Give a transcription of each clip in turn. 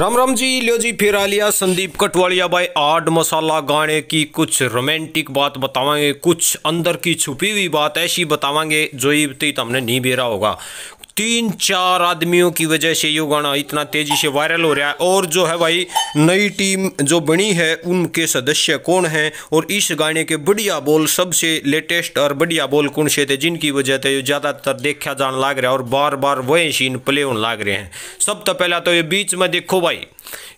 राम राम जी लियो जी फिर आ लिया संदीप कटवालिया भाई आड मसाला गाने की कुछ रोमांटिक बात बतावांगे कुछ अंदर की छुपी हुई बात ऐसी बतावांगे जो ये तो, तो हमने नहीं बेरा होगा तीन चार आदमियों की वजह से ये गाना इतना तेज़ी से वायरल हो रहा है और जो है भाई नई टीम जो बनी है उनके सदस्य कौन हैं और इस गाने के बढ़िया बोल सबसे लेटेस्ट और बढ़िया बोल कौन से थे जिनकी वजह से ये ज़्यादातर देखा जान लाग रहा है और बार बार वही सीन प्ले होने लग रहे हैं सब तो पहला तो ये बीच में देखो भाई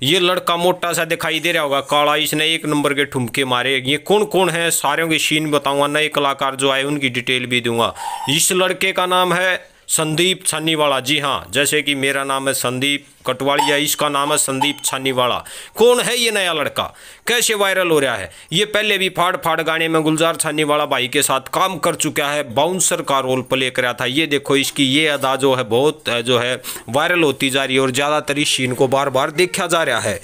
ये लड़का मोटा सा दिखाई दे रहा होगा काला इसने एक नंबर के ठुमके मारे ये कौन कौन है सारों के सीन बताऊंगा नए कलाकार जो आए उनकी डिटेल भी दूंगा इस लड़के का नाम है संदीप छन्नीवाला जी हाँ जैसे कि मेरा नाम है संदीप कटवाड़िया इसका नाम है संदीप छानीवाला कौन है ये नया लड़का कैसे वायरल हो रहा है ये पहले भी फाड़ फाड़ गाने में गुलजार छानीवाला भाई के साथ काम कर चुका है बाउंसर का रोल प्ले कराया था ये देखो इसकी ये अदा जो है बहुत जो है वायरल होती जा रही है और ज़्यादातर इस सीन को बार बार देखा जा रहा है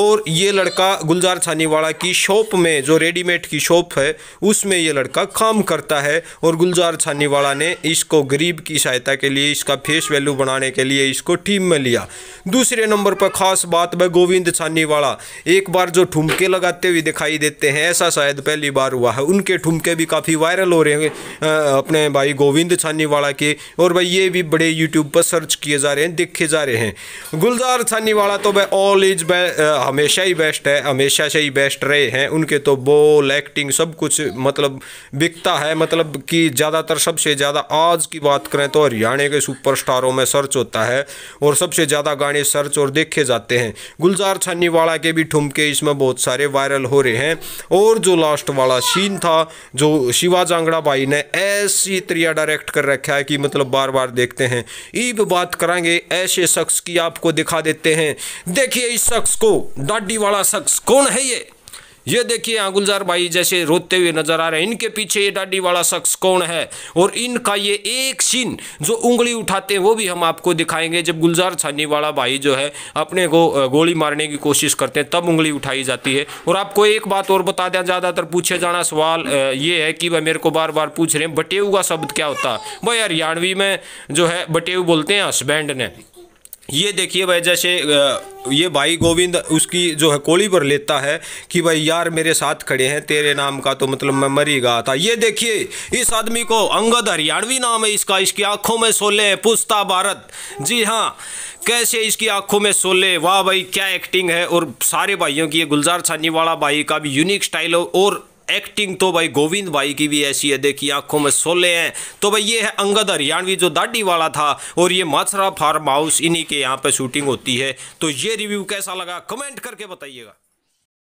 और ये लड़का गुलजार छानीवाला की शॉप में जो रेडीमेड की शॉप है उसमें ये लड़का काम करता है और गुलजार छानीवाला ने इसको गरीब की सहायता के लिए इसका फेस वैल्यू बनाने के लिए इसको टीम में लिया दूसरे नंबर पर खास बात भाई गोविंद वाला एक बार जो ठुमके लगाते हुए दिखाई देते हैं ऐसा शायद पहली बार हुआ है उनके ठुमके भी काफ़ी वायरल हो रहे हैं अपने भाई गोविंद वाला के और भाई ये भी बड़े यूट्यूब पर सर्च किए जा रहे हैं देखे जा रहे हैं गुलजार वाला तो भाई ऑल इज हमेशा ही बेस्ट है हमेशा से ही बेस्ट रहे हैं उनके तो बोल एक्टिंग सब कुछ मतलब बिकता है मतलब कि ज़्यादातर सबसे ज़्यादा आज की बात करें तो हरियाणा के सुपर में सर्च होता है और सबसे ज़्यादा गाने सर्च और देखे जाते हैं गुलजार छन्नी वाला के भी ठुमके इसमें बहुत सारे वायरल हो रहे हैं और जो लास्ट वाला सीन था जो शिवा जांगड़ा भाई ने ऐसी त्रिया डायरेक्ट कर रखा है कि मतलब बार बार देखते हैं ईब बात करेंगे ऐसे शख्स की आपको दिखा देते हैं देखिए इस शख्स को डाडी वाला शख्स कौन है ये ये देखिए यहाँ गुलजार भाई जैसे रोते हुए नजर आ रहे हैं इनके पीछे ये डाडी वाला शख्स कौन है और इनका ये एक सीन जो उंगली उठाते हैं वो भी हम आपको दिखाएंगे जब गुलजार छानी वाला भाई जो है अपने को गोली मारने की कोशिश करते हैं तब उंगली उठाई जाती है और आपको एक बात और बता दें ज़्यादातर पूछे जाना सवाल ये है कि भाई मेरे को बार बार पूछ रहे हैं बटेऊ का शब्द क्या होता है भाई हरियाणवी में जो है बटेऊ बोलते हैं हस्बैंड ने ये देखिए भाई जैसे ये भाई गोविंद उसकी जो है कोली पर लेता है कि भाई यार मेरे साथ खड़े हैं तेरे नाम का तो मतलब मैं मरी गया था ये देखिए इस आदमी को अंगद हरियाणवी नाम है इसका इसकी आंखों में सोले है पुस्ता भारत जी हाँ कैसे इसकी आंखों में सोले वाह भाई क्या एक्टिंग है और सारे भाइयों की ये गुलजार वाला भाई का भी यूनिक स्टाइल और एक्टिंग तो भाई गोविंद भाई की भी ऐसी है देखिए आंखों में सोले हैं तो भाई ये है अंगद हरियाणवी जो दाढ़ी वाला था और ये माछरा फार्म हाउस इन्हीं के यहाँ पे शूटिंग होती है तो ये रिव्यू कैसा लगा कमेंट करके बताइएगा